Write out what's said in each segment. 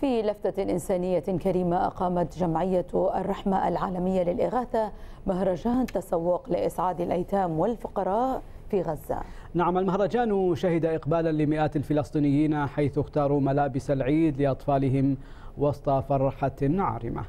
في لفتة إنسانية كريمة أقامت جمعية الرحمة العالمية للإغاثة مهرجان تسوق لإسعاد الأيتام والفقراء في غزة نعم المهرجان شهد إقبالا لمئات الفلسطينيين حيث اختاروا ملابس العيد لأطفالهم وسط فرحة عارمة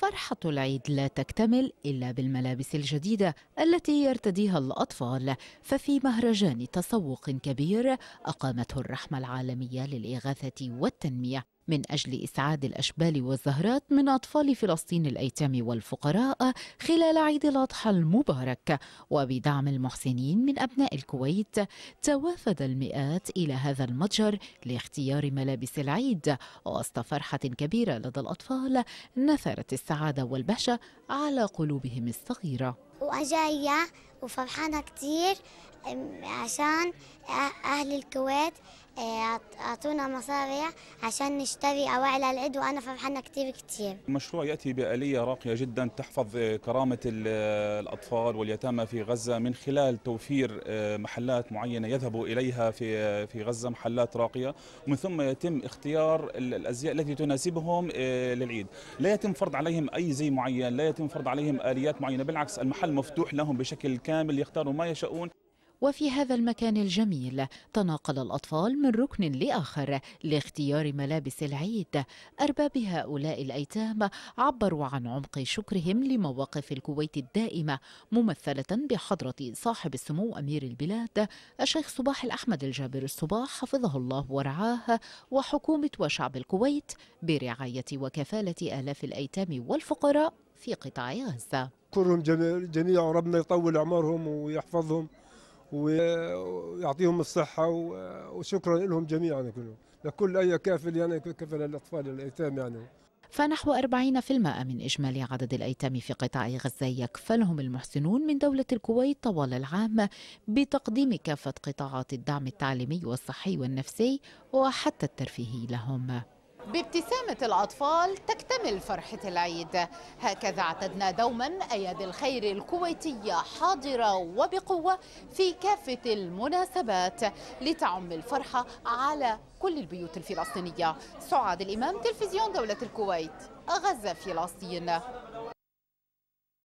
فرحة العيد لا تكتمل إلا بالملابس الجديدة التي يرتديها الأطفال ففي مهرجان تسوق كبير أقامته الرحمة العالمية للإغاثة والتنمية من أجل إسعاد الأشبال والزهرات من أطفال فلسطين الأيتام والفقراء خلال عيد الأضحى المبارك وبدعم المحسنين من أبناء الكويت توافد المئات إلى هذا المتجر لاختيار ملابس العيد وسط فرحة كبيرة لدى الأطفال نثرت السعادة والبهجة على قلوبهم الصغيرة وأجاية وفرحانة كتير عشان أهل الكويت إيه، اعطونا مصاري عشان نشتري اواعي العيد وانا فرحانه كثير كثير. المشروع ياتي باليه راقيه جدا تحفظ إيه، كرامه الاطفال واليتامى في غزه من خلال توفير إيه، محلات معينه يذهبوا اليها في في غزه محلات راقيه ومن ثم يتم اختيار الازياء التي تناسبهم للعيد. لا يتم فرض عليهم اي زي معين، لا يتم فرض عليهم اليات معينه، بالعكس المحل مفتوح لهم بشكل كامل يختاروا ما يشاؤون. وفي هذا المكان الجميل تناقل الأطفال من ركن لآخر لاختيار ملابس العيد أرباب هؤلاء الأيتام عبروا عن عمق شكرهم لمواقف الكويت الدائمة ممثلة بحضرة صاحب السمو أمير البلاد الشيخ صباح الأحمد الجابر الصباح حفظه الله ورعاه وحكومة وشعب الكويت برعاية وكفالة آلاف الأيتام والفقراء في قطاع غزة كلهم جميع ربنا يطول عمرهم ويحفظهم ويعطيهم الصحة وشكرا لهم جميعا كلهم لكل أي كافل يعني كفل الأطفال الأيتام يعني فنحو 40% من إجمالي عدد الأيتام في قطاع غزة يكفلهم المحسنون من دولة الكويت طوال العام بتقديم كافة قطاعات الدعم التعليمي والصحي والنفسي وحتى الترفيهي لهم بابتسامة الأطفال تكتمل فرحة العيد هكذا اعتدنا دوما أيادي الخير الكويتية حاضرة وبقوة في كافة المناسبات لتعم الفرحة على كل البيوت الفلسطينية سعاد الإمام تلفزيون دولة الكويت غزة فلسطين